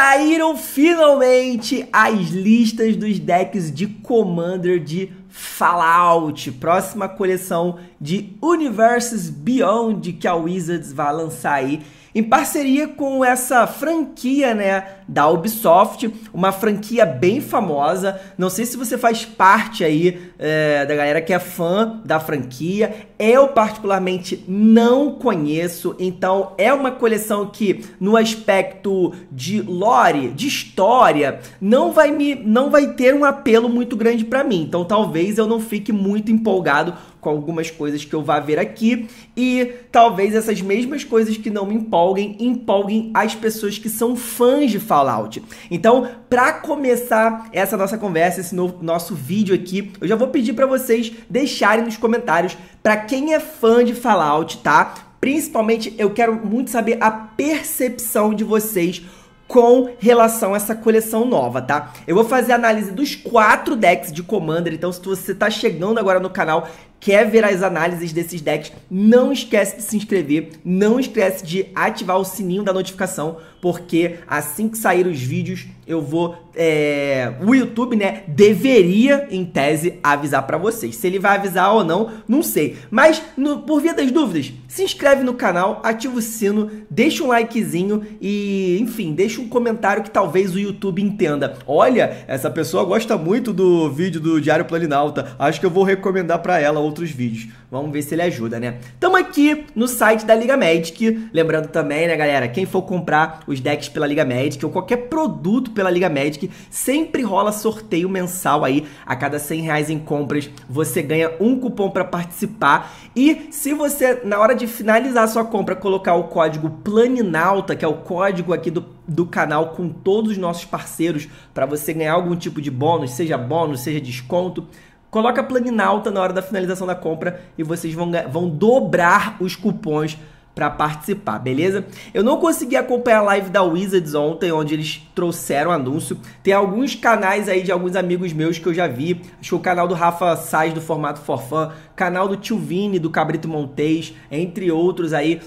Saíram finalmente as listas dos decks de Commander de Fallout, próxima coleção de Universes Beyond que a Wizards vai lançar aí, em parceria com essa franquia, né, da Ubisoft, uma franquia bem famosa. Não sei se você faz parte aí é, da galera que é fã da franquia. Eu, particularmente, não conheço, então é uma coleção que, no aspecto de lore, de história, não vai me não vai ter um apelo muito grande para mim. Então talvez eu não fique muito empolgado com algumas coisas que eu vá ver aqui e talvez essas mesmas coisas que não me empolguem empolguem as pessoas que são fãs de Fallout Fallout. Então, para começar essa nossa conversa, esse novo, nosso vídeo aqui, eu já vou pedir para vocês deixarem nos comentários para quem é fã de Fallout, tá? Principalmente eu quero muito saber a percepção de vocês com relação a essa coleção nova, tá? Eu vou fazer a análise dos quatro decks de Commander, então se você tá chegando agora no canal, quer ver as análises desses decks, não esquece de se inscrever, não esquece de ativar o sininho da notificação, porque assim que sair os vídeos, eu vou. É, o YouTube, né, deveria, em tese, avisar para vocês. Se ele vai avisar ou não, não sei. Mas, no, por via das dúvidas, se inscreve no canal, ativa o sino, deixa um likezinho e, enfim, deixa um comentário que talvez o YouTube entenda. Olha, essa pessoa gosta muito do vídeo do Diário Planinalta. Acho que eu vou recomendar para ela outros vídeos. Vamos ver se ele ajuda, né? Tamo aqui no site da Liga Magic. Lembrando também, né, galera, quem for comprar os decks pela Liga Magic ou qualquer produto pela Liga Magic. Sempre rola sorteio mensal aí. A cada 100 reais em compras, você ganha um cupom para participar. E se você, na hora de finalizar a sua compra, colocar o código Planinalta que é o código aqui do do canal com todos os nossos parceiros para você ganhar algum tipo de bônus, seja bônus, seja desconto. Coloca Planinalta na hora da finalização da compra e vocês vão, vão dobrar os cupons para participar, beleza? Eu não consegui acompanhar a live da Wizards ontem, onde eles trouxeram anúncio. Tem alguns canais aí de alguns amigos meus que eu já vi. Acho que o canal do Rafa Sais do Formato Forfã, canal do Tio Vini do Cabrito Montes, entre outros aí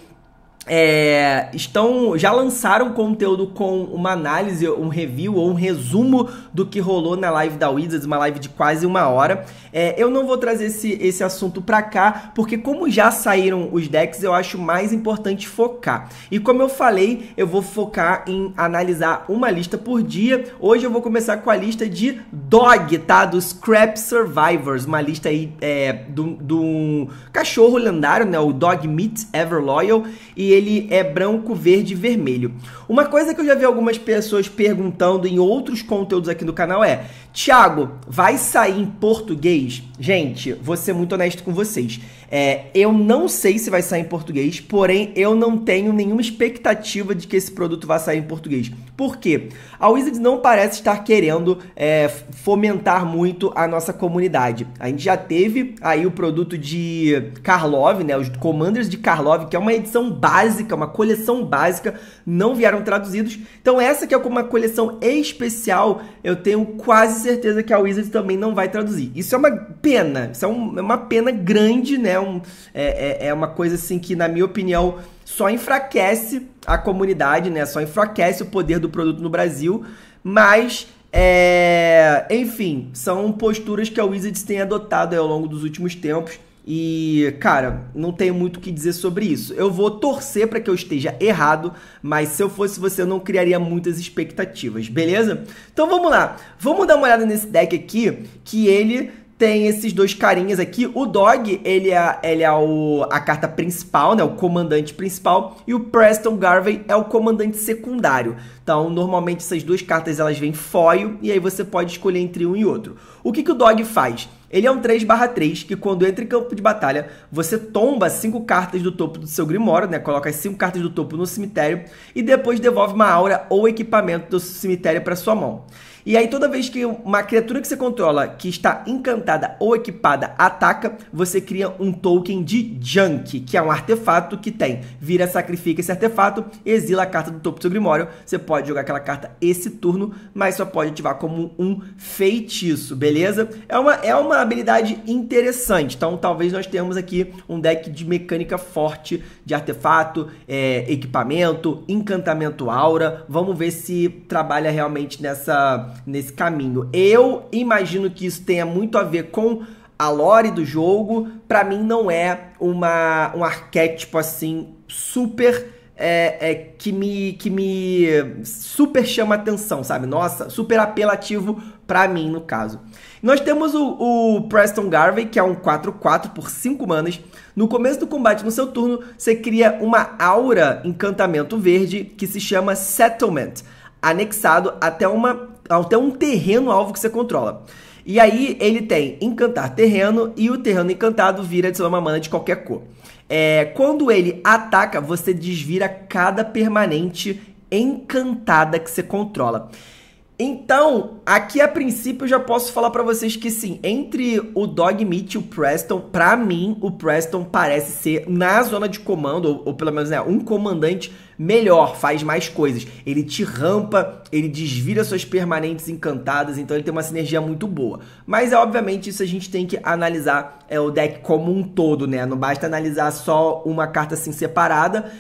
é, estão já lançaram conteúdo com uma análise, um review ou um resumo do que rolou na live da Wizards, uma live de quase uma hora. É, eu não vou trazer esse, esse assunto pra cá, porque como já saíram os decks, eu acho mais importante focar. E como eu falei, eu vou focar em analisar uma lista por dia. Hoje eu vou começar com a lista de Dog, tá? Do Scrap Survivors, uma lista aí é, do, do cachorro lendário, né? O Dog Meets Ever Loyal. E ele é branco, verde e vermelho. Uma coisa que eu já vi algumas pessoas perguntando em outros conteúdos aqui no canal é: Thiago, vai sair em português? Gente, vou ser muito honesto com vocês. É, eu não sei se vai sair em português, porém eu não tenho nenhuma expectativa de que esse produto vá sair em português. Por quê? A Wizards não parece estar querendo é, fomentar muito a nossa comunidade. A gente já teve aí o produto de Karlov, né? Os Commanders de Karlov, que é uma edição básica, uma coleção básica, não vieram traduzidos. Então essa que é uma coleção especial, eu tenho quase certeza que a Wizards também não vai traduzir. Isso é uma pena, isso é, um, é uma pena grande, né? um, é, é, é uma coisa assim que, na minha opinião, só enfraquece a comunidade, né? Só enfraquece o poder do produto no Brasil, mas é, enfim, são posturas que a Wizards tem adotado ao longo dos últimos tempos. E, cara, não tenho muito o que dizer sobre isso. Eu vou torcer para que eu esteja errado, mas se eu fosse você, eu não criaria muitas expectativas, beleza? Então vamos lá. Vamos dar uma olhada nesse deck aqui, que ele tem esses dois carinhas aqui. O Dog, ele é, ele é o, a carta principal, né? O comandante principal. E o Preston Garvey é o comandante secundário. Então, normalmente essas duas cartas elas vêm foil e aí você pode escolher entre um e outro. O que, que o Dog faz? Ele é um 3/3 que quando entra em campo de batalha, você tomba 5 cartas do topo do seu grimório, né? Coloca as 5 cartas do topo no cemitério e depois devolve uma aura ou equipamento do cemitério para sua mão. E aí, toda vez que uma criatura que você controla que está encantada ou equipada ataca, você cria um token de Junk, que é um artefato que tem. Vira, sacrifica esse artefato, exila a carta do topo do seu Grimório. Você pode jogar aquela carta esse turno, mas só pode ativar como um feitiço, beleza? É uma, é uma habilidade interessante. Então, talvez nós tenhamos aqui um deck de mecânica forte de artefato, é, equipamento, encantamento aura. Vamos ver se trabalha realmente nessa nesse caminho. Eu imagino que isso tenha muito a ver com a lore do jogo. Para mim, não é uma, um arquétipo assim super. É, é, que, me, que me super chama atenção, sabe? Nossa, super apelativo para mim, no caso. Nós temos o, o Preston Garvey, que é um 4-4 por 5 manas. No começo do combate, no seu turno, você cria uma aura encantamento verde que se chama Settlement, anexado até uma até um terreno alvo que você controla. E aí ele tem encantar terreno e o terreno encantado vira de ser uma mana de qualquer cor. É, quando ele ataca, você desvira cada permanente encantada que você controla. Então, aqui a princípio eu já posso falar para vocês que sim, entre o Dog Meat e o Preston, para mim o Preston parece ser na zona de comando, ou, ou pelo menos né, um comandante melhor, faz mais coisas. Ele te rampa, ele desvira suas permanentes encantadas, então ele tem uma sinergia muito boa. Mas é obviamente isso a gente tem que analisar é, o deck como um todo, né? Não basta analisar só uma carta assim separada,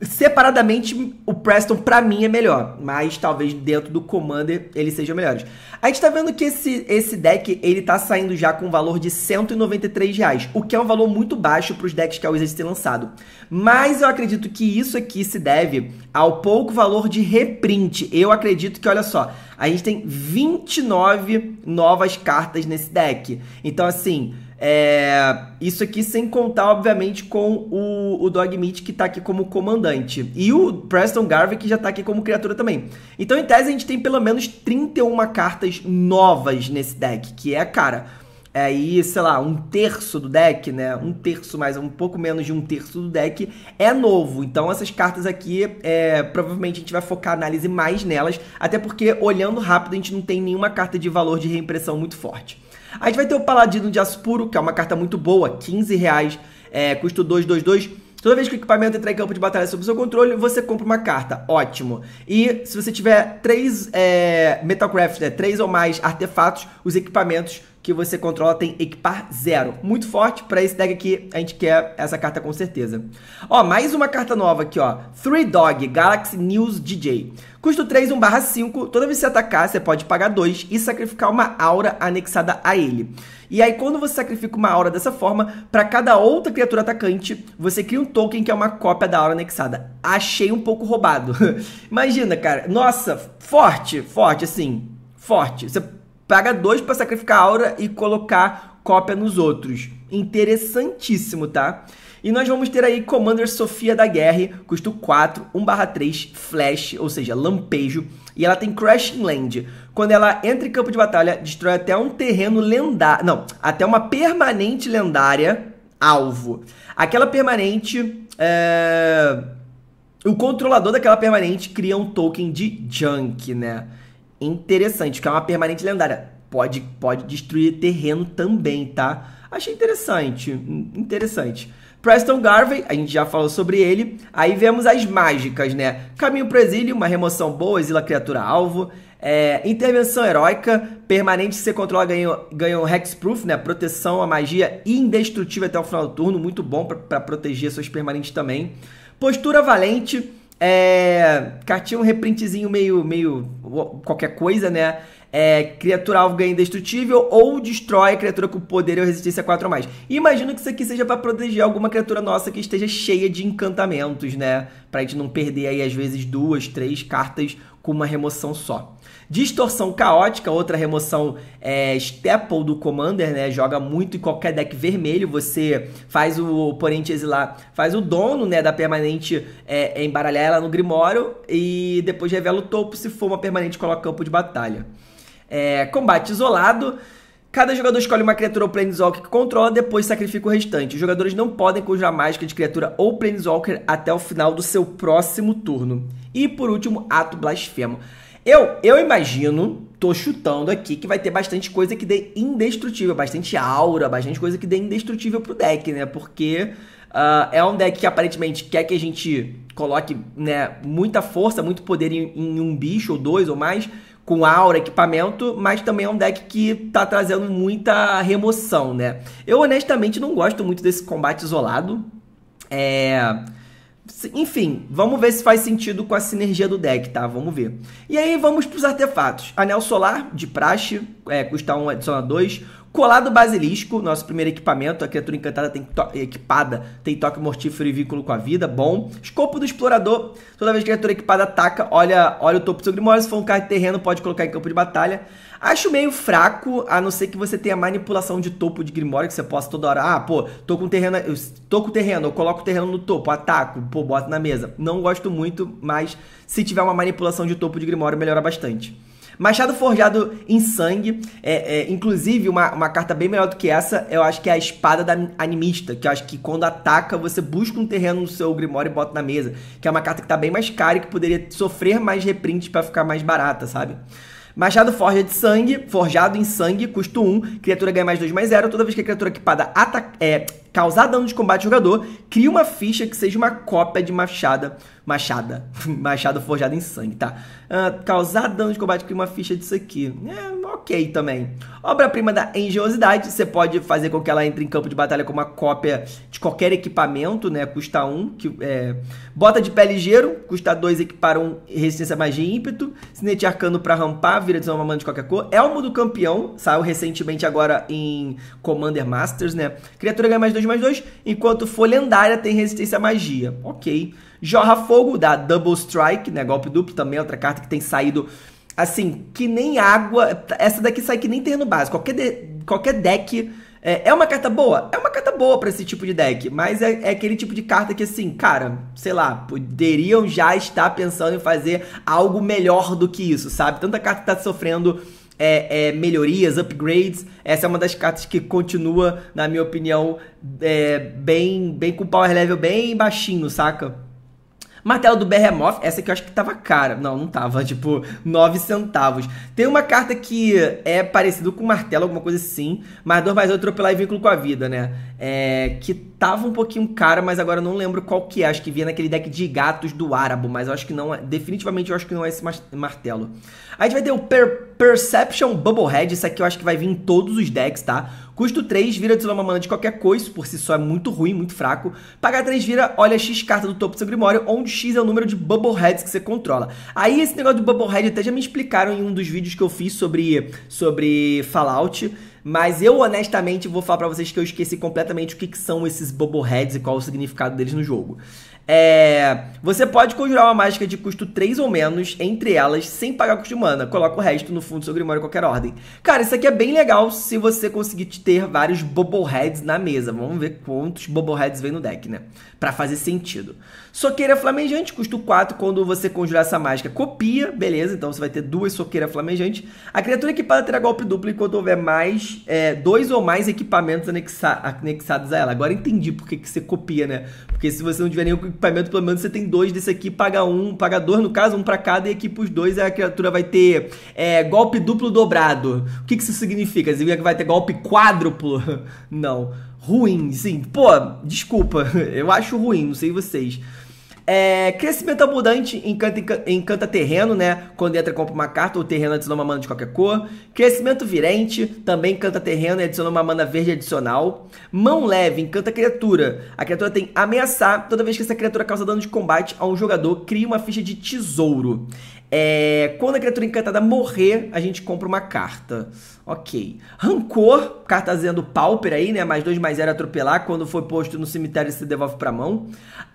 Separadamente, o Preston para mim é melhor, mas talvez dentro do Commander eles sejam melhores. A gente tá vendo que esse, esse deck, ele tá saindo já com um valor de 193 reais, o que é um valor muito baixo para os decks que a Wizards tem lançado. Mas eu acredito que isso aqui se deve ao pouco valor de reprint. Eu acredito que, olha só, a gente tem 29 novas cartas nesse deck. Então assim, é, isso aqui sem contar, obviamente, com o, o Dog Meat que tá aqui como comandante. E o Preston Garvey que já tá aqui como criatura também. Então, em tese, a gente tem pelo menos 31 cartas novas nesse deck. Que é, cara, é aí, sei lá, um terço do deck, né? Um terço mais, um pouco menos de um terço do deck é novo. Então, essas cartas aqui, é, provavelmente a gente vai focar a análise mais nelas. Até porque, olhando rápido, a gente não tem nenhuma carta de valor de reimpressão muito forte. A gente vai ter o Paladino de Aço Puro, que é uma carta muito boa, 15 reais, é, custo 2. Toda vez que o equipamento entrar em campo de batalha sob seu controle, você compra uma carta. Ótimo. E se você tiver três é, Metalcraft, né, três ou mais artefatos, os equipamentos que você controla tem equipar zero. Muito forte para esse deck aqui, a gente quer essa carta com certeza. Ó, mais uma carta nova aqui, ó. Three Dog, Galaxy News DJ. Custo 3, 1 barra 5. Toda vez que você atacar, você pode pagar 2 e sacrificar uma aura anexada a ele. E aí, quando você sacrifica uma aura dessa forma, para cada outra criatura atacante, você cria um token que é uma cópia da aura anexada. Achei um pouco roubado. Imagina, cara. Nossa, forte, forte, assim. Forte. Você paga dois para sacrificar a aura e colocar cópia nos outros. Interessantíssimo, tá? E nós vamos ter aí Commander Sofia da Guerra, custo 4, 1/3, flash, ou seja, lampejo e ela tem Crashing Land. Quando ela entra em campo de batalha, destrói até um terreno lendário. Não, até uma permanente lendária alvo. Aquela permanente. É... O controlador daquela permanente cria um token de junk, né? Interessante, que é uma permanente lendária. Pode, pode destruir terreno também, tá? Achei interessante. Interessante. Preston Garvey, a gente já falou sobre ele. Aí vemos as mágicas, né? Caminho pro exílio, uma remoção boa, exila criatura alvo. É, intervenção heróica, permanente se você controla ganhou, ganhou Hexproof, né? Proteção, a magia indestrutível até o final do turno, muito bom para proteger suas permanentes também. Postura valente, é, cartinha um reprintzinho meio, meio qualquer coisa, né? é, criatura alvo ganha indestrutível ou destrói a criatura com poder ou resistência 4 ou mais. imagino que isso aqui seja para proteger alguma criatura nossa que esteja cheia de encantamentos, né? Pra gente não perder aí, às vezes, duas, três cartas com uma remoção só. Distorção caótica, outra remoção é, Staple do Commander, né? Joga muito em qualquer deck vermelho. Você faz o oponente exilar, faz o dono né, da permanente é, é embaralhar ela no Grimório e depois revela o topo. Se for uma permanente, coloca campo de batalha. É, combate isolado. Cada jogador escolhe uma criatura ou Planeswalker que controla, depois sacrifica o restante. Os jogadores não podem conjurar mágica de criatura ou Planeswalker até o final do seu próximo turno. E por último, Ato Blasfemo. Eu, eu imagino, tô chutando aqui, que vai ter bastante coisa que dê indestrutível, bastante aura, bastante coisa que dê indestrutível pro deck, né? Porque uh, é um deck que aparentemente quer que a gente coloque né, muita força, muito poder em, em um bicho ou dois ou mais com aura, equipamento, mas também é um deck que tá trazendo muita remoção, né? Eu honestamente não gosto muito desse combate isolado. É. Enfim, vamos ver se faz sentido com a sinergia do deck, tá? Vamos ver. E aí vamos para os artefatos. Anel Solar, de praxe, é, custa 1, um, adiciona 2. Colado basilisco, nosso primeiro equipamento. A criatura encantada tem equipada, tem toque mortífero e vínculo com a vida. Bom. Escopo do explorador. Toda vez que a criatura equipada ataca, olha, olha o topo do seu grimório. Se for um cara de terreno, pode colocar em campo de batalha. Acho meio fraco, a não ser que você tenha manipulação de topo de grimório, que você possa toda hora. Ah, pô, tô com terreno. Eu tô com terreno, eu coloco o terreno no topo, ataco, pô, boto na mesa. Não gosto muito, mas se tiver uma manipulação de topo de grimório, melhora bastante. Machado forjado em sangue, é, é, inclusive uma, uma carta bem melhor do que essa, eu acho que é a espada da animista, que eu acho que quando ataca você busca um terreno no seu Grimório e bota na mesa, que é uma carta que tá bem mais cara e que poderia sofrer mais reprints para ficar mais barata, sabe? Machado forja de sangue, forjado em sangue, custo 1, criatura ganha mais 2 mais 0. Toda vez que a criatura equipada é, causar dano de combate ao jogador, cria uma ficha que seja uma cópia de machada machada. machado forjado em sangue, tá? Uh, causar dano de combate cria uma ficha disso aqui. É, ok também. Obra-prima da engenhosidade. Você pode fazer com que ela entre em campo de batalha com uma cópia de qualquer equipamento, né? Custa 1. Um, que, é... Bota de pé ligeiro. Custa 2, equipar um resistência magia e ímpeto. Cinete arcano pra rampar, vira de uma mana de qualquer cor. Elmo do campeão. Saiu recentemente agora em Commander Masters, né? Criatura ganha mais 2, mais 2. Enquanto for lendária, tem resistência à magia. Ok. Jorra Fogo da Double Strike, né? Golpe duplo também, outra carta que tem saído assim, que nem água. Essa daqui sai que nem terreno base. Qualquer, de, qualquer deck. É, é, uma carta boa? É uma carta boa para esse tipo de deck, mas é, é, aquele tipo de carta que, assim, cara, sei lá, poderiam já estar pensando em fazer algo melhor do que isso, sabe? Tanta carta tá sofrendo. É, é melhorias, upgrades. Essa é uma das cartas que continua, na minha opinião, é, bem, bem com power level bem baixinho, saca? Martelo do Behemoth, essa aqui eu acho que tava cara. Não, não tava, tipo, 9 centavos. Tem uma carta que é parecido com martelo, alguma coisa assim, mas 2 mais 8 atropelar e vínculo com a vida, né? É, que tava um pouquinho cara, mas agora eu não lembro qual que é. Acho que vinha naquele deck de gatos do Árabo, mas eu acho que não é. Definitivamente eu acho que não é esse martelo. A gente vai ter o per Perception Bubblehead, isso aqui eu acho que vai vir em todos os decks, tá? Custo 3 vira desula uma mana de qualquer coisa, por si só é muito ruim, muito fraco. Pagar 3 vira, olha X carta do topo do seu grimório, onde X é o número de Bubbleheads que você controla. Aí esse negócio do head até já me explicaram em um dos vídeos que eu fiz sobre, sobre Fallout. Mas eu honestamente vou falar para vocês que eu esqueci completamente o que, que são esses Bubbleheads e qual o significado deles no jogo. É, você pode conjurar uma mágica de custo 3 ou menos entre elas sem pagar custo de mana. Coloca o resto no fundo do seu grimório em qualquer ordem. Cara, isso aqui é bem legal se você conseguir ter vários Bobbleheads na mesa. Vamos ver quantos Bobbleheads vem no deck, né? Pra fazer sentido. Soqueira Flamejante, custo 4. Quando você conjurar essa mágica, copia. Beleza, então você vai ter duas Soqueira Flamejante. A criatura equipada terá golpe duplo enquanto houver mais é, dois ou mais equipamentos anexa anexados a ela. Agora entendi por que, que você copia, né? Porque se você não tiver nenhum equipamento, pelo menos você tem dois desse aqui, paga um, paga dois no caso, um para cada, e aqui os dois a criatura vai ter é, golpe duplo dobrado. O que, que isso significa? Você que vai ter golpe quádruplo? Não. Ruim, sim. Pô, desculpa, eu acho ruim, não sei vocês. É, crescimento abundante encanta, encanta terreno, né? Quando entra e compra uma carta, o terreno adiciona uma mana de qualquer cor. Crescimento virente, também encanta terreno e adiciona uma mana verde adicional. Mão leve, encanta criatura. A criatura tem ameaçar. Toda vez que essa criatura causa dano de combate a um jogador, cria uma ficha de tesouro. É, quando a criatura encantada morrer, a gente compra uma carta. Ok. Rancor, carta dizendo Pauper aí, né? Mais dois, mais zero atropelar. Quando foi posto no cemitério, se devolve pra mão.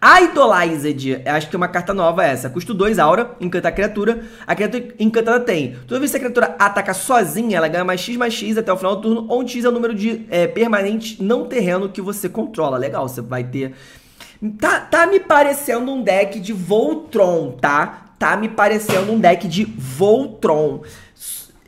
Idolized, acho que é uma carta nova essa. Custo 2, aura, encanta a criatura. A criatura encantada tem. Toda vez que a criatura ataca sozinha, ela ganha mais X mais X até o final do turno, onde X é o número de é, permanente não terreno que você controla. Legal, você vai ter. Tá, tá me parecendo um deck de Voltron, tá? Tá me parecendo um deck de Voltron.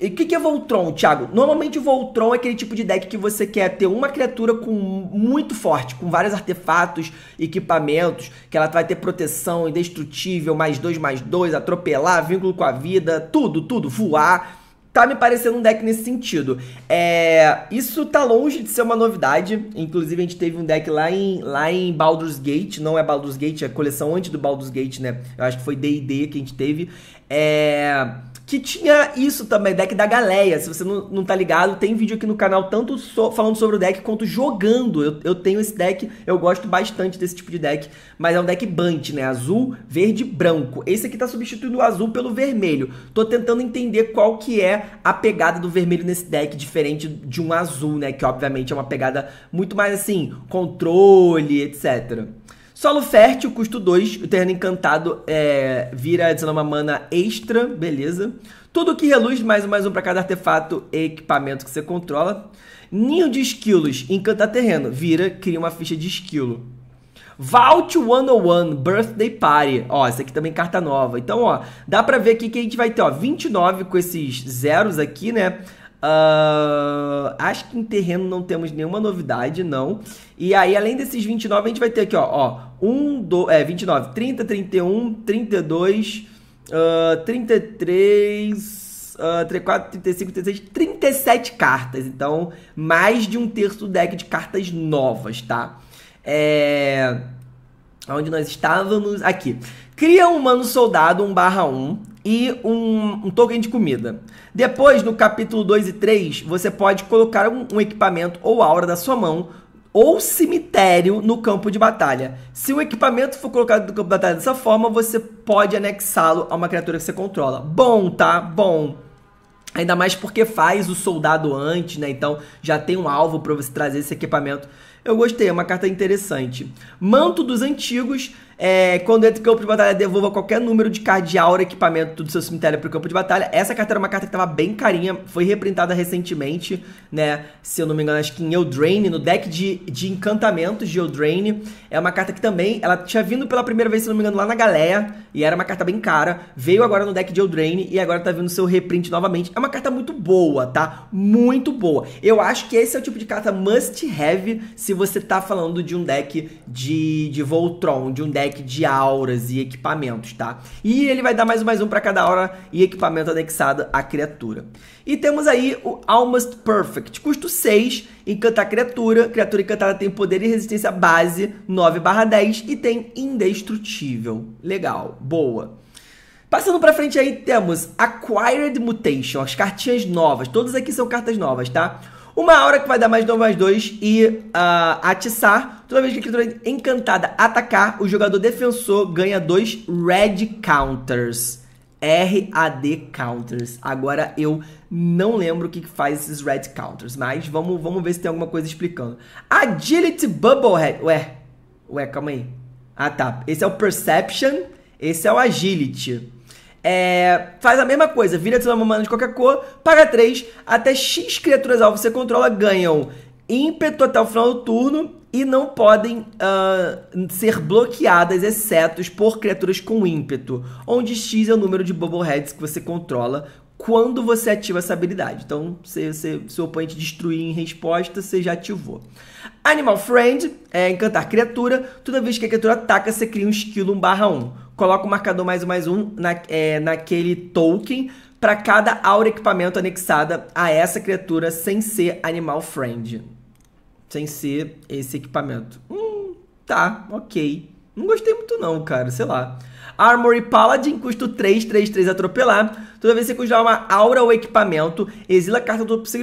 E o que, que é Voltron, Thiago? Normalmente o Voltron é aquele tipo de deck que você quer ter uma criatura com muito forte, com vários artefatos, equipamentos, que ela vai ter proteção indestrutível, mais dois, mais dois, atropelar, vínculo com a vida, tudo, tudo, voar. Tá me parecendo um deck nesse sentido. É, isso tá longe de ser uma novidade. Inclusive, a gente teve um deck lá em, lá em Baldur's Gate. Não é Baldur's Gate, é a coleção antes do Baldur's Gate, né? Eu acho que foi D&D que a gente teve. É que tinha isso também, deck da Galeia. Se você não, não tá ligado, tem vídeo aqui no canal tanto so, falando sobre o deck quanto jogando. Eu, eu tenho esse deck, eu gosto bastante desse tipo de deck, mas é um deck bunt, né? Azul, verde, branco. Esse aqui tá substituindo o azul pelo vermelho. Tô tentando entender qual que é a pegada do vermelho nesse deck, diferente de um azul, né? Que obviamente é uma pegada muito mais assim, controle, etc. Solo fértil, custo 2. O terreno encantado é, vira adicionar uma mana extra, beleza. Tudo que reluz, mais um, mais um para cada artefato e equipamento que você controla. Ninho de esquilos, encantar terreno, vira, cria uma ficha de esquilo. Vault 101 Birthday Party. Ó, essa aqui também é carta nova. Então, ó, dá pra ver aqui que a gente vai ter, ó, 29 com esses zeros aqui, né? Uh, acho que em terreno não temos nenhuma novidade, não. E aí, além desses 29, a gente vai ter aqui, ó, ó 1, 2, é, 29, 30, 31, 32, uh, 33... Uh, 34, 35, 36, 37 cartas. Então, mais de um terço do deck de cartas novas, tá? É... Onde nós estávamos? Aqui. Cria um humano soldado, 1 barra 1, e um, um, token de comida. Depois, no capítulo 2 e 3, você pode colocar um, um equipamento ou aura da sua mão ou cemitério no campo de batalha. Se o equipamento for colocado no campo de batalha dessa forma, você pode anexá-lo a uma criatura que você controla. Bom, tá? Bom. Ainda mais porque faz o soldado antes, né? Então já tem um alvo para você trazer esse equipamento. Eu gostei, é uma carta interessante. Manto dos Antigos é, quando entra no campo de batalha, devolva qualquer número de card de aura, equipamento do seu cemitério para o campo de batalha. Essa carta era é uma carta que estava bem carinha, foi reprintada recentemente, né? Se eu não me engano, acho que em Eldraine, no deck de, de encantamentos de Eldraine. É uma carta que também, ela tinha vindo pela primeira vez, se não me engano, lá na galéia e era uma carta bem cara. Veio agora no deck de Eldraine e agora tá vindo seu reprint novamente. É uma carta muito boa, tá? Muito boa. Eu acho que esse é o tipo de carta must have se você tá falando de um deck de, de Voltron, de um deck de auras e equipamentos, tá? E ele vai dar mais um mais um para cada aura e equipamento anexado à criatura. E temos aí o Almost Perfect, custo 6, encantar criatura, criatura encantada tem poder e resistência base 9 barra 10 e tem indestrutível. Legal, boa. Passando pra frente aí, temos Acquired Mutation, as cartinhas novas. Todas aqui são cartas novas, tá? Uma hora que vai dar mais dois mais dois e uh, atiçar. Toda vez que a criatura encantada atacar, o jogador defensor ganha dois red counters. r a d counters. Agora eu não lembro o que faz esses red counters, mas vamos, vamos ver se tem alguma coisa explicando. Agility Bubblehead. Ué, ué, calma aí. Ah tá, esse é o Perception, esse é o Agility. É, faz a mesma coisa, vira de uma mana de qualquer cor, paga 3, até X criaturas alvo você controla ganham ímpeto até o final do turno e não podem uh, ser bloqueadas, excetos por criaturas com ímpeto, onde X é o número de Bubbleheads que você controla quando você ativa essa habilidade. Então, se, se seu oponente destruir em resposta, você já ativou. Animal Friend é encantar criatura. Toda vez que a criatura ataca, você cria um skill 1 barra 1 coloca o marcador mais um mais um na, é, naquele token para cada aura equipamento anexada a essa criatura sem ser animal friend. Sem ser esse equipamento. Hum, tá, ok. Não gostei muito não, cara, sei lá. Armory Paladin, custo 3, 3, 3 atropelar. Toda vez que você conjurar uma aura ou equipamento, exila a carta do seu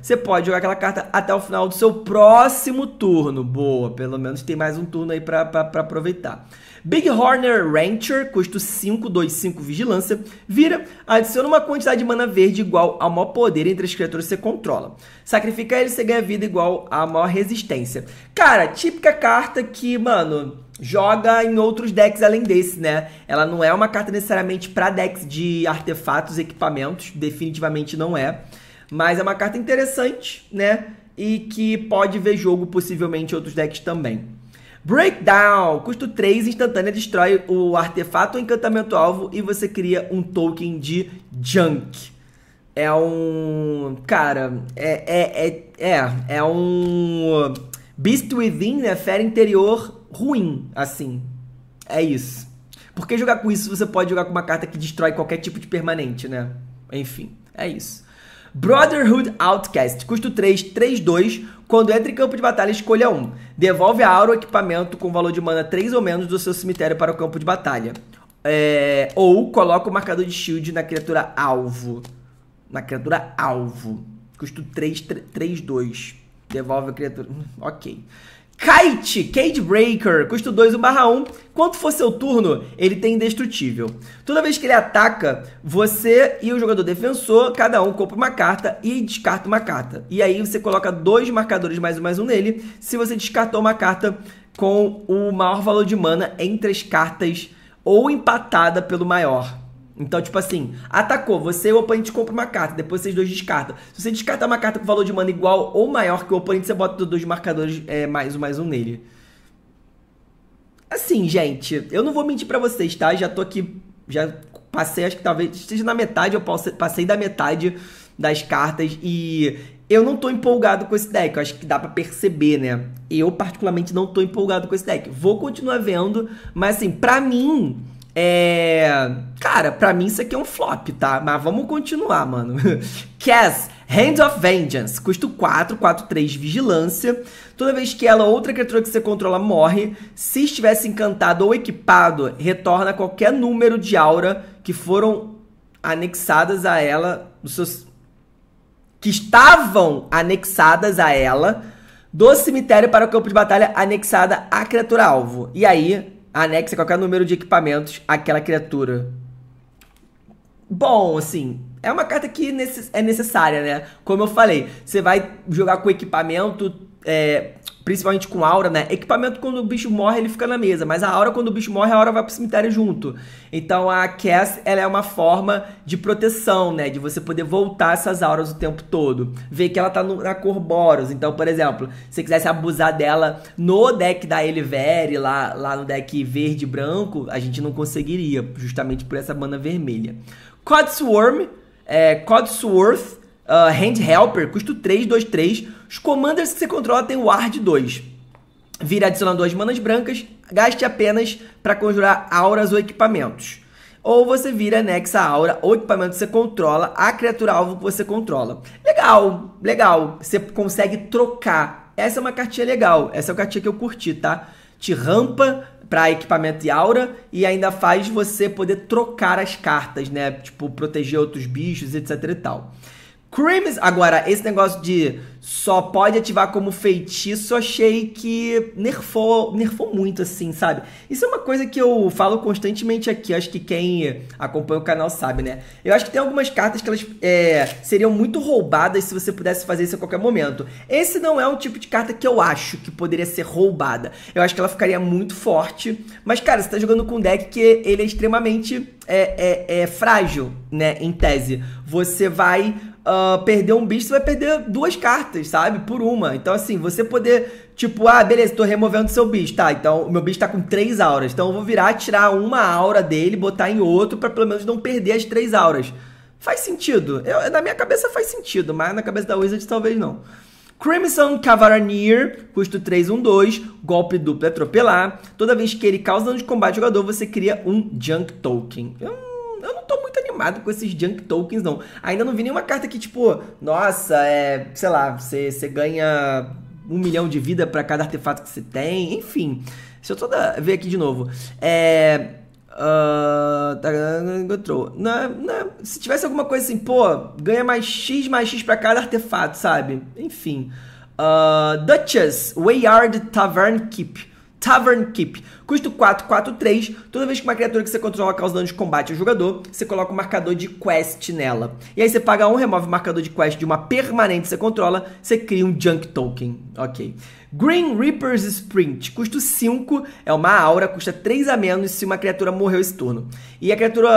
Você pode jogar aquela carta até o final do seu próximo turno. Boa, pelo menos tem mais um turno aí pra, pra, pra aproveitar. Big Horner Rancher, custo 5, 2, 5 vigilância, vira, adiciona uma quantidade de mana verde igual ao maior poder entre as criaturas que você controla. sacrifica ele, você ganha vida igual à maior resistência. Cara, típica carta que, mano, joga em outros decks além desse, né? Ela não é uma carta necessariamente para decks de artefatos, equipamentos, definitivamente não é. Mas é uma carta interessante, né? E que pode ver jogo possivelmente em outros decks também. Breakdown. Custo 3, instantânea, destrói o artefato ou encantamento alvo e você cria um token de Junk. É um... Cara, é... É, é, é, é um... Beast Within, né? Fera interior ruim, assim. É isso. Porque jogar com isso, você pode jogar com uma carta que destrói qualquer tipo de permanente, né? Enfim, é isso. Brotherhood Outcast, custo 3, 3, 2. Quando entra em campo de batalha, escolha um. Devolve a aura ou equipamento com valor de mana 3 ou menos do seu cemitério para o campo de batalha. É, ou coloca o marcador de shield na criatura alvo. Na criatura alvo. Custo 3, 3, 2. Devolve a criatura. Hum, ok. Kite, Cage Breaker, custo 2, 1 barra 1. Quanto for seu turno, ele tem indestrutível. Toda vez que ele ataca, você e o jogador defensor, cada um compra uma carta e descarta uma carta. E aí você coloca dois marcadores mais um mais um nele, se você descartou uma carta com o maior valor de mana entre as cartas ou empatada pelo maior. Então, tipo assim, atacou, você e o oponente compra uma carta, depois vocês dois descartam. Se você descartar uma carta com valor de mana igual ou maior que o oponente, você bota dois marcadores é, mais um, mais um nele. Assim, gente, eu não vou mentir para vocês, tá? Já tô aqui, já passei, acho que talvez esteja na metade, eu passei da metade das cartas e eu não tô empolgado com esse deck, eu acho que dá para perceber, né? Eu particularmente não tô empolgado com esse deck. Vou continuar vendo, mas assim, pra mim é. Cara, pra mim isso aqui é um flop, tá? Mas vamos continuar, mano. Cass, Hand of Vengeance. Custo 4, 4, 3, Vigilância. Toda vez que ela ou outra criatura que você controla morre, se estivesse encantado ou equipado, retorna qualquer número de aura que foram anexadas a ela. Dos seus... Que estavam anexadas a ela do cemitério para o campo de batalha anexada à criatura alvo. E aí, anexa qualquer número de equipamentos àquela criatura. Bom, assim, é uma carta que é necessária, né? Como eu falei, você vai jogar com equipamento é, principalmente com aura, né? Equipamento quando o bicho morre, ele fica na mesa, mas a aura quando o bicho morre, a aura vai pro cemitério junto. Então a Cass, ela é uma forma de proteção, né? De você poder voltar essas auras o tempo todo. Ver que ela tá no, na cor Boros. Então, por exemplo, se você quisesse abusar dela no deck da Elivere, lá, lá no deck verde e branco, a gente não conseguiria, justamente por essa banda vermelha. Codsworm, é, Codsworth, uh, Hand Helper, custo 3, 2, 3. Os commanders que você controla tem o Ward 2. Vira adicionando duas manas brancas, gaste apenas para conjurar auras ou equipamentos. Ou você vira anexa a aura ou equipamento que você controla, a criatura alvo que você controla. Legal, legal. Você consegue trocar. Essa é uma cartinha legal. Essa é uma cartinha que eu curti, tá? Te rampa para equipamento e aura e ainda faz você poder trocar as cartas, né? Tipo, proteger outros bichos, etc e tal. Creams, agora, esse negócio de só pode ativar como feitiço, achei que nerfou, nerfou muito, assim, sabe? Isso é uma coisa que eu falo constantemente aqui, acho que quem acompanha o canal sabe, né? Eu acho que tem algumas cartas que elas é, seriam muito roubadas se você pudesse fazer isso a qualquer momento. Esse não é um tipo de carta que eu acho que poderia ser roubada. Eu acho que ela ficaria muito forte, mas, cara, você tá jogando com um deck que ele é extremamente é, é, é frágil, né, em tese. Você vai uh, perder um bicho, você vai perder duas cartas, sabe? Por uma. Então, assim, você poder, tipo, ah, beleza, tô removendo seu bicho. Tá, então o meu bicho tá com três auras. Então eu vou virar, tirar uma aura dele, botar em outro, para pelo menos não perder as três auras. Faz sentido. Eu, na minha cabeça faz sentido, mas na cabeça da Wizard talvez não. Crimson Cavalier, custo 2, golpe duplo é atropelar. Toda vez que ele causa dano de combate ao jogador, você cria um Junk Token. Hum, eu não tô muito animado com esses junk tokens, não. Ainda não vi nenhuma carta que, tipo, nossa, é, sei lá, você, você ganha um milhão de vida para cada artefato que você tem, enfim. Deixa eu toda ver aqui de novo. É. Uh, encontrou. Na, é, na, é, se tivesse alguma coisa assim, pô, ganha mais X mais X para cada artefato, sabe? Enfim. Uh, Duchess, Wayard Tavern Keep. Tavern Keep. Custo 4, 4, 3. Toda vez que uma criatura que você controla causa dano de combate ao jogador, você coloca o um marcador de quest nela. E aí você paga um, remove o marcador de quest de uma permanente que você controla, você cria um Junk Token. Ok. Green Reaper's Sprint, custo 5, é uma aura, custa 3 a menos se uma criatura morreu esse turno. E a criatura,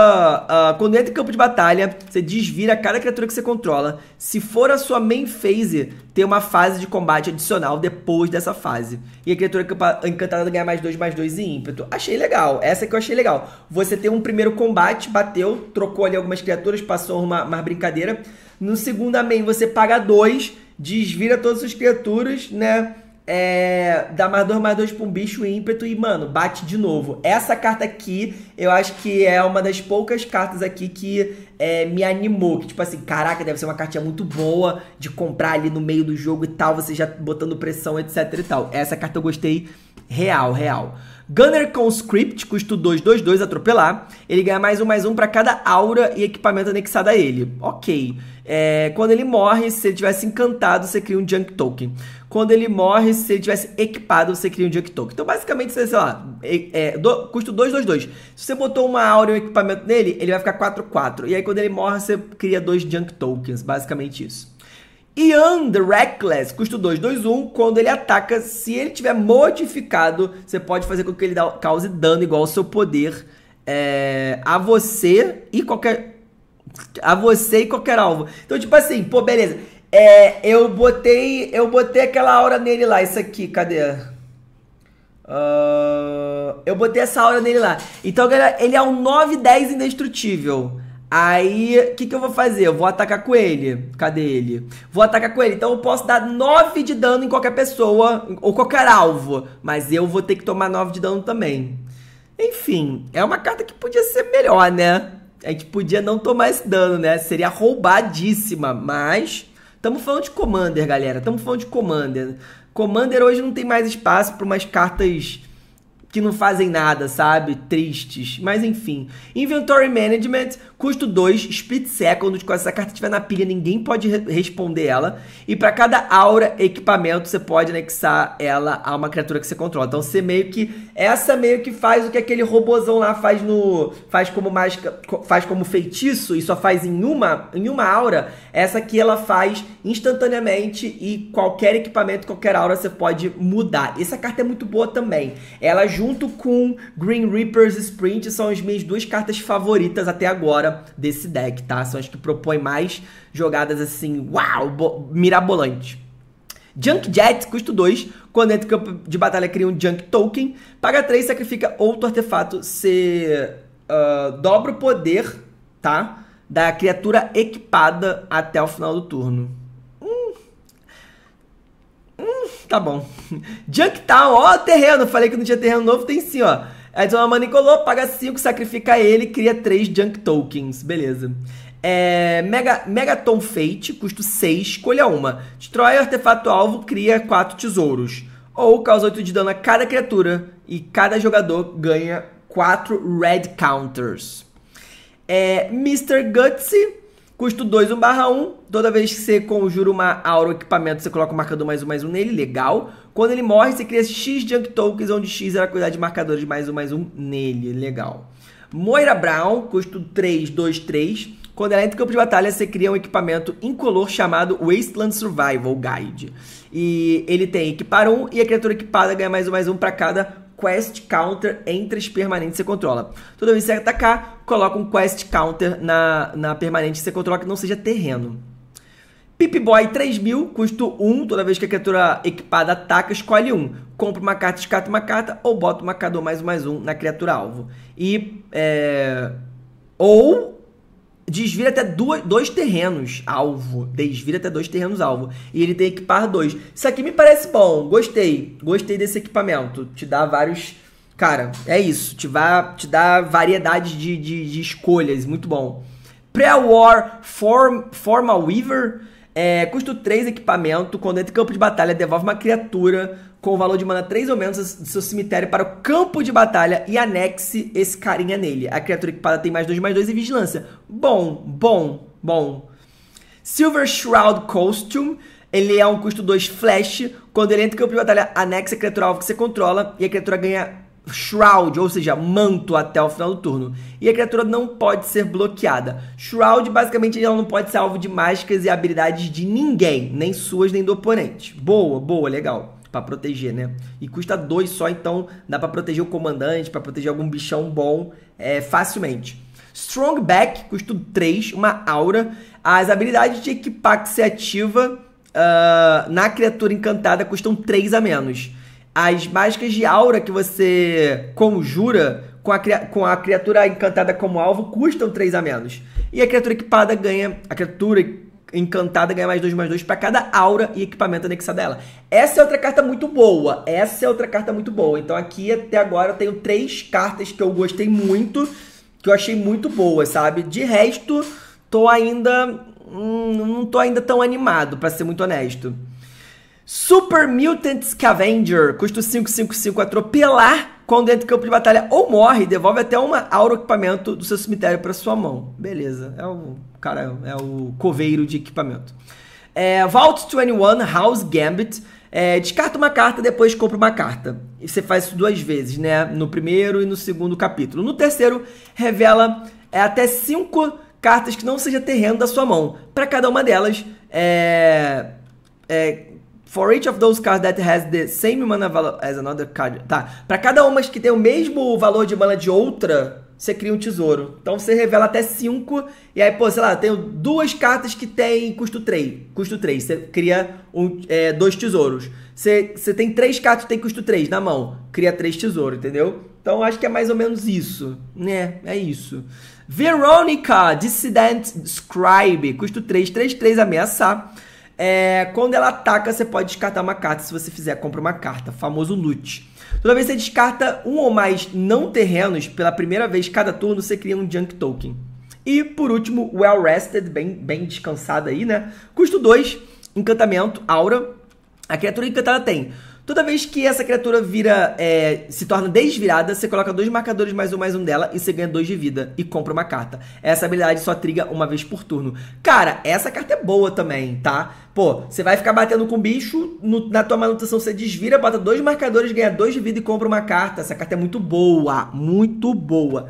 uh, quando entra em campo de batalha, você desvira cada criatura que você controla. Se for a sua main phase, tem uma fase de combate adicional depois dessa fase. E a criatura encantada ganha mais 2, mais 2 e ímpeto. Achei legal, essa que eu achei legal. Você tem um primeiro combate, bateu, trocou ali algumas criaturas, passou uma, uma brincadeira. No segundo main você paga 2, desvira todas as criaturas, né? é, dá mais dois mais dois pra um bicho ímpeto e, mano, bate de novo. Essa carta aqui, eu acho que é uma das poucas cartas aqui que é, me animou. Que, tipo assim, caraca, deve ser uma cartinha muito boa de comprar ali no meio do jogo e tal, você já botando pressão, etc e tal. Essa carta eu gostei real, real. Gunner Conscript custa 2, 2, 2, atropelar. Ele ganha mais um, mais um para cada aura e equipamento anexado a ele. Ok. É, quando ele morre, se ele tivesse encantado, você cria um Junk Token. Quando ele morre, se ele tivesse equipado, você cria um Junk Token. Então, basicamente, você, sei lá, é, é, do, custa 2, 2, 2. Se você botou uma aura e um equipamento nele, ele vai ficar 4, 4. E aí, quando ele morre, você cria dois Junk Tokens. Basicamente isso. Ian The Reckless, custo 2, 2, 1. Quando ele ataca, se ele tiver modificado, você pode fazer com que ele cause dano igual ao seu poder é, a você e qualquer. A você e qualquer alvo. Então, tipo assim, pô, beleza. É, eu botei. Eu botei aquela aura nele lá. Isso aqui, cadê? Uh, eu botei essa aura nele lá. Então, galera, ele é um 9-10 indestrutível. Aí, o que, que eu vou fazer? Eu vou atacar com ele. Cadê ele? Vou atacar com ele. Então, eu posso dar 9 de dano em qualquer pessoa, ou qualquer alvo. Mas eu vou ter que tomar 9 de dano também. Enfim, é uma carta que podia ser melhor, né? A gente podia não tomar esse dano, né? Seria roubadíssima, mas... Estamos falando de Commander, galera. Estamos falando de Commander. Commander hoje não tem mais espaço para umas cartas que não fazem nada, sabe? Tristes. Mas enfim. Inventory Management, custo 2, split second. Quando essa carta estiver na pilha, ninguém pode re responder ela. E para cada aura, equipamento, você pode anexar ela a uma criatura que você controla. Então você meio que. Essa meio que faz o que aquele robozão lá faz no. Faz como mágica. Faz como feitiço e só faz em uma, em uma aura. Essa aqui ela faz instantaneamente e qualquer equipamento, qualquer aura você pode mudar. Essa carta é muito boa também. Ela ajuda junto com Green Reaper's Sprint, são as minhas duas cartas favoritas até agora desse deck, tá? São as que propõem mais jogadas assim, uau, mirabolante. Junk Jet, custo 2. Quando entra no campo de batalha, cria um Junk Token. Paga 3, sacrifica outro artefato. Você uh, ah, dobra o poder, tá? Da criatura equipada até o final do turno. Tá bom. Junktown, ó, terreno. Falei que não tinha terreno novo, tem sim, ó. Adiciona uma Nicolô, paga 5, sacrifica ele, cria 3 Junk Tokens. Beleza. É, Mega, Megaton Fate, custo 6, escolha uma. Destrói artefato alvo, cria 4 tesouros. Ou causa 8 de dano a cada criatura. E cada jogador ganha 4 Red Counters. É, Mr. Gutsy, Custo 2, 1 barra 1. Toda vez que você conjura uma aura ou equipamento, você coloca o marcador mais um mais um nele. Legal. Quando ele morre, você cria X Junk Tokens, onde X era a quantidade de marcadores mais um mais um nele. Legal. Moira Brown, custo 3, 2, 3. Quando ela entra em campo de batalha, você cria um equipamento incolor chamado Wasteland Survival Guide. E ele tem equipar um e a criatura equipada ganha mais um mais um para cada quest counter entre as permanentes que você controla. Toda vez que você atacar, coloca um quest counter na, na permanente que você controla que não seja terreno. Pip-Boy 3000, custo 1, toda vez que a criatura equipada ataca, escolhe 1. Compra uma carta, descarta uma carta, ou bota um marcador mais um mais um na criatura alvo. E, é... Ou desvira até duas, dois terrenos alvo. Desvira até dois terrenos alvo. E ele tem equipar dois. Isso aqui me parece bom. Gostei. Gostei desse equipamento. Te dá vários. Cara, é isso. Te, vá, te dá variedade de, de, de escolhas. Muito bom. Pre-War form, Formal Weaver. É, custo 3 equipamento. Quando entra em campo de batalha, devolve uma criatura com o valor de mana 3 ou menos do seu cemitério para o campo de batalha e anexe esse carinha nele. A criatura equipada tem mais 2, mais 2 e vigilância. Bom, bom, bom. Silver Shroud Costume. Ele é um custo 2 flash. Quando ele entra no campo de batalha, anexa a criatura alvo que você controla e a criatura ganha Shroud, ou seja, manto até o final do turno. E a criatura não pode ser bloqueada. Shroud, basicamente, ela não pode ser alvo de mágicas e habilidades de ninguém, nem suas nem do oponente. Boa, boa, legal para proteger, né? E custa dois só, então dá para proteger o comandante, para proteger algum bichão bom é, facilmente. Strong Back, custo 3, uma aura. As habilidades de equipar que se ativa uh, na criatura encantada custam 3 a menos. As mágicas de aura que você conjura com a, com a criatura encantada como alvo custam 3 a menos. E a criatura equipada ganha. A criatura encantada ganha mais 2 mais 2 para cada aura e equipamento anexado a ela. Essa é outra carta muito boa. Essa é outra carta muito boa. Então aqui até agora eu tenho três cartas que eu gostei muito, que eu achei muito boas, sabe? De resto, tô ainda hum, não tô ainda tão animado, para ser muito honesto. Super Mutant Scavenger, custo 555 atropelar quando entra em campo de batalha ou morre, devolve até uma aura equipamento do seu cemitério para sua mão. Beleza, é o cara é o coveiro de equipamento. É, Vault 21, House Gambit. É, descarta uma carta, depois compra uma carta. E você faz isso duas vezes, né? No primeiro e no segundo capítulo. No terceiro, revela é, até cinco cartas que não seja terreno da sua mão. Para cada uma delas, é, é, For each of those cards that has the same mana value as another card. Tá. Para cada uma que tem o mesmo valor de mana de outra você cria um tesouro. Então você revela até 5, e aí, pô, sei lá, tenho duas cartas que tem custo 3. Custo 3, você cria um, é, dois tesouros. Você, você tem três cartas que tem custo 3 na mão, cria três tesouros, entendeu? Então acho que é mais ou menos isso, né? É isso. Veronica, Dissident Scribe, custo 3, 3, 3 ameaçar. É, quando ela ataca, você pode descartar uma carta. Se você fizer, compra uma carta. Famoso loot. Toda vez que você descarta um ou mais não terrenos, pela primeira vez cada turno você cria um Junk Token. E por último, Well Rested, bem, bem descansado aí, né? Custo 2, encantamento, aura. A criatura encantada tem Toda vez que essa criatura vira, é, se torna desvirada, você coloca dois marcadores mais um mais um dela e você ganha dois de vida e compra uma carta. Essa habilidade só triga uma vez por turno. Cara, essa carta é boa também, tá? Pô, você vai ficar batendo com o bicho, no, na tua manutenção você desvira, bota dois marcadores, ganha dois de vida e compra uma carta. Essa carta é muito boa, muito boa.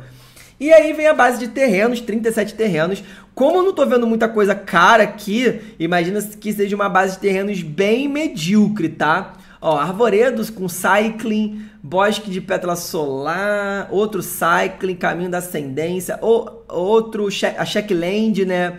E aí vem a base de terrenos, 37 terrenos. Como eu não tô vendo muita coisa cara aqui, imagina que seja uma base de terrenos bem medíocre, tá? Ó, arvoredos com cycling, bosque de pétala solar, outro cycling, caminho da ascendência, ou, outro a checkland, né?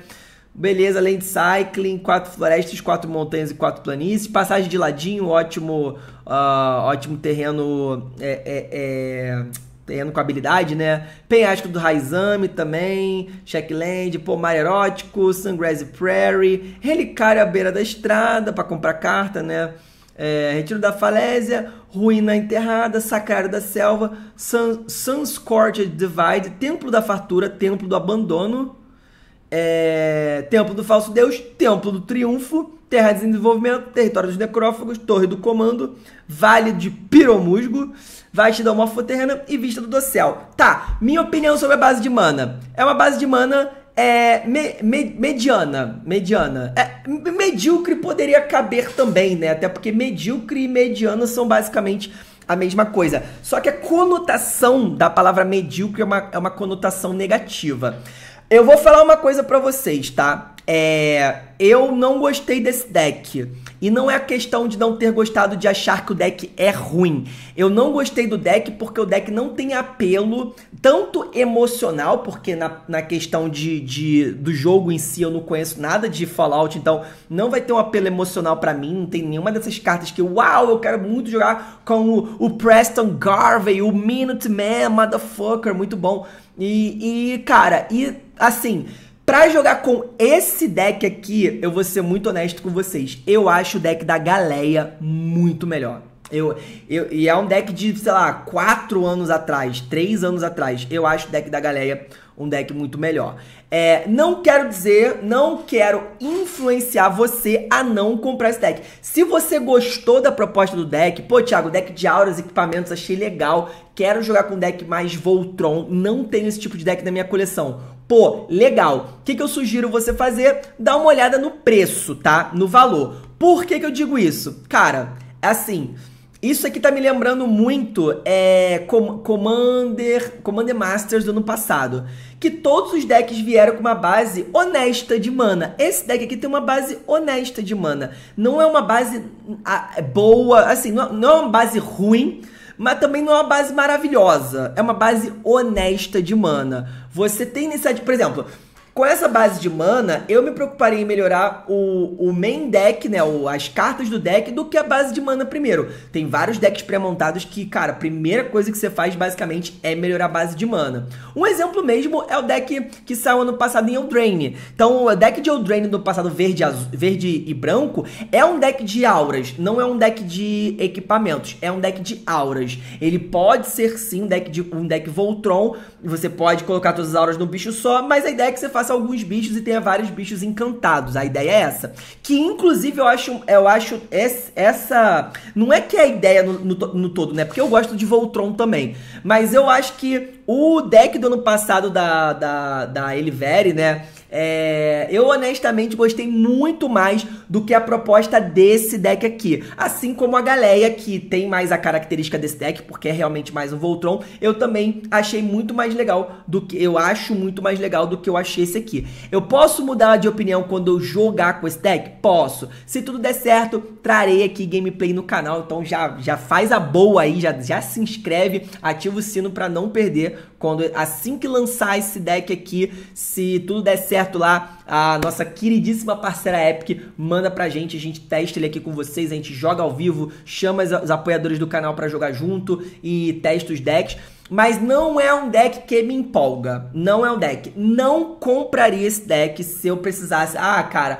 Beleza, além de cycling, quatro florestas, quatro montanhas e quatro planícies, passagem de ladinho, ótimo, uh, ótimo terreno, é, é, é, terreno com habilidade, né? Penhasco do Raizame também, Checkland, pomar erótico, Sungrass Prairie, relicário à beira da estrada para comprar carta, né? é, Retiro da Falésia, Ruína Enterrada, Sacrário da Selva, sans-corte Divide, Templo da Fartura, Templo do Abandono, é, Templo do Falso Deus, Templo do Triunfo, Terra de Desenvolvimento, Território dos Necrófagos, Torre do Comando, Vale de Piromusgo, vaste da Morfoterrena e Vista do Dossel. Tá, minha opinião sobre a base de mana. É uma base de mana é, me, me, mediana, mediana. É, medíocre poderia caber também, né? Até porque medíocre e mediana são basicamente a mesma coisa. Só que a conotação da palavra medíocre é uma, é uma conotação negativa. Eu vou falar uma coisa para vocês, tá? É, eu não gostei desse deck. E não é questão de não ter gostado de achar que o deck é ruim. Eu não gostei do deck porque o deck não tem apelo tanto emocional, porque na, na questão de, de, do jogo em si eu não conheço nada de Fallout, então não vai ter um apelo emocional para mim. Não tem nenhuma dessas cartas que, uau, eu quero muito jogar com o, o Preston Garvey, o Minuteman, motherfucker, muito bom. E, e cara, e assim Pra jogar com esse deck aqui, eu vou ser muito honesto com vocês. Eu acho o deck da Galeia muito melhor. Eu, eu, e é um deck de, sei lá, 4 anos atrás, 3 anos atrás. Eu acho o deck da Galeia um deck muito melhor. É, não quero dizer, não quero influenciar você a não comprar esse deck. Se você gostou da proposta do deck, pô, Thiago, deck de auras, equipamentos, achei legal. Quero jogar com deck mais Voltron. Não tenho esse tipo de deck na minha coleção. Pô, legal. O que, que eu sugiro você fazer? Dá uma olhada no preço, tá? No valor. Por que, que eu digo isso? Cara, é assim, isso aqui tá me lembrando muito é, com Commander, Commander Masters do ano passado. Que todos os decks vieram com uma base honesta de mana. Esse deck aqui tem uma base honesta de mana. Não é uma base a, ah, é boa, assim, não, é, não é uma base ruim, mas também não é uma base maravilhosa. É uma base honesta de mana. Você tem necessidade, por exemplo, com essa base de mana, eu me preocuparia em melhorar o, o main deck, né? O, as cartas do deck, do que a base de mana primeiro. Tem vários decks pré-montados que, cara, a primeira coisa que você faz basicamente é melhorar a base de mana. Um exemplo mesmo é o deck que saiu ano passado em Eldraine. Então, o deck de Eldraine do passado verde, azul, verde e branco é um deck de auras, não é um deck de equipamentos, é um deck de auras. Ele pode ser sim um deck, de, um deck Voltron, você pode colocar todas as auras num bicho só, mas a ideia é que você faz faça alguns bichos e tenha vários bichos encantados. A ideia é essa. Que inclusive eu acho, eu acho esse, essa. Não é que é a ideia no, no, no, todo, né? Porque eu gosto de Voltron também. Mas eu acho que o deck do ano passado da, da, da Elivere, né? É, eu honestamente gostei muito mais do que a proposta desse deck aqui. Assim como a Galeia, que tem mais a característica desse deck, porque é realmente mais um Voltron, eu também achei muito mais legal do que. Eu acho muito mais legal do que eu achei esse aqui. Eu posso mudar de opinião quando eu jogar com esse deck? Posso. Se tudo der certo, trarei aqui gameplay no canal. Então já, já faz a boa aí, já, já se inscreve, ativa o sino para não perder quando assim que lançar esse deck aqui, se tudo der certo lá, a nossa queridíssima parceira Epic manda pra gente, a gente testa ele aqui com vocês, a gente joga ao vivo, chama os apoiadores do canal para jogar junto e testa os decks. Mas não é um deck que me empolga. Não é um deck. Não compraria esse deck se eu precisasse. Ah, cara,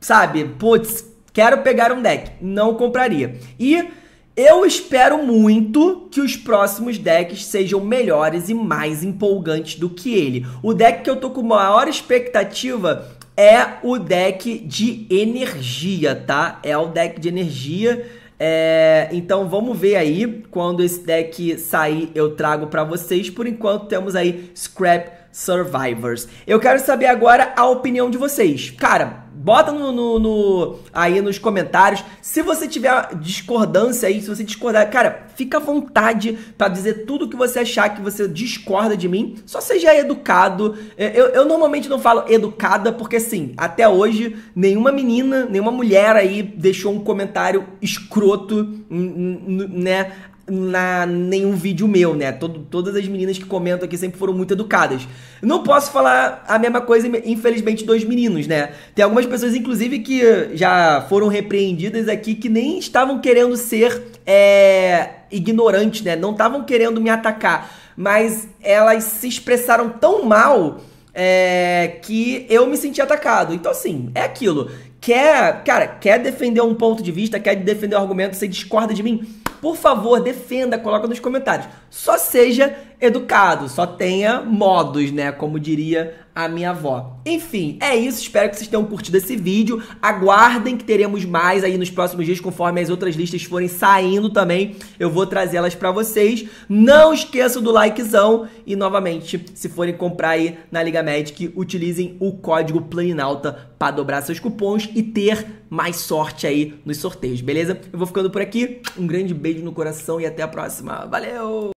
sabe? Putz, quero pegar um deck. Não compraria. E eu espero muito que os próximos decks sejam melhores e mais empolgantes do que ele. O deck que eu tô com maior expectativa é o deck de energia, tá? É o deck de energia. É... então vamos ver aí quando esse deck sair eu trago para vocês. Por enquanto temos aí Scrap Survivors. Eu quero saber agora a opinião de vocês. Cara, Bota no, no, no, aí nos comentários. Se você tiver discordância aí, se você discordar, cara, fica à vontade para dizer tudo que você achar que você discorda de mim. Só seja educado. É, eu, eu normalmente não falo educada, porque assim, até hoje, nenhuma menina, nenhuma mulher aí deixou um comentário escroto, né? na nenhum vídeo meu, né? Todo, todas as meninas que comentam aqui sempre foram muito educadas. Não posso falar a mesma coisa, infelizmente, dos meninos, né? Tem algumas pessoas, inclusive, que já foram repreendidas aqui que nem estavam querendo ser é, ignorantes, né? Não estavam querendo me atacar. Mas elas se expressaram tão mal é, que eu me senti atacado. Então, assim, é aquilo. Quer, cara, quer defender um ponto de vista, quer defender um argumento, você discorda de mim? por favor, defenda, coloca nos comentários. Só seja educado, só tenha modos, né? Como diria a minha avó. Enfim, é isso. Espero que vocês tenham curtido esse vídeo. Aguardem que teremos mais aí nos próximos dias, conforme as outras listas forem saindo também. Eu vou trazê-las para vocês. Não esqueçam do likezão e novamente, se forem comprar aí na Liga Magic, utilizem o código Planinalta para dobrar seus cupons e ter mais sorte aí nos sorteios, beleza? Eu vou ficando por aqui. Um grande beijo no coração e até a próxima. Valeu!